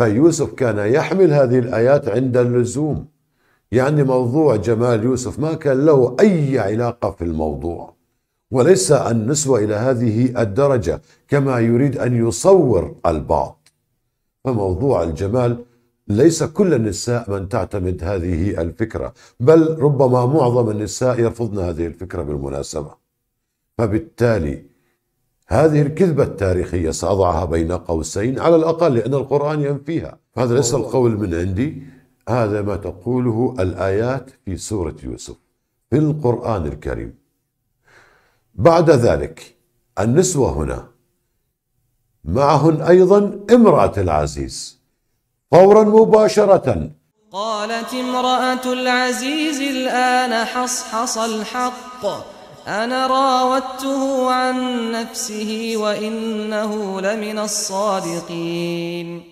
فيوسف كان يحمل هذه الآيات عند اللزوم يعني موضوع جمال يوسف ما كان له أي علاقة في الموضوع وليس النسوة إلى هذه الدرجة كما يريد أن يصور البعض فموضوع الجمال ليس كل النساء من تعتمد هذه الفكرة بل ربما معظم النساء يرفضن هذه الفكرة بالمناسبة فبالتالي هذه الكذبة التاريخية سأضعها بين قوسين على الأقل لأن القرآن ينفيها هذا ليس القول من عندي هذا ما تقوله الآيات في سورة يوسف في القرآن الكريم بعد ذلك النسوة هنا معهن أيضا امرأة العزيز فورا مباشرة قالت امرأة العزيز الآن حصحص الحق أنا راودته عن نفسه وإنه لمن الصادقين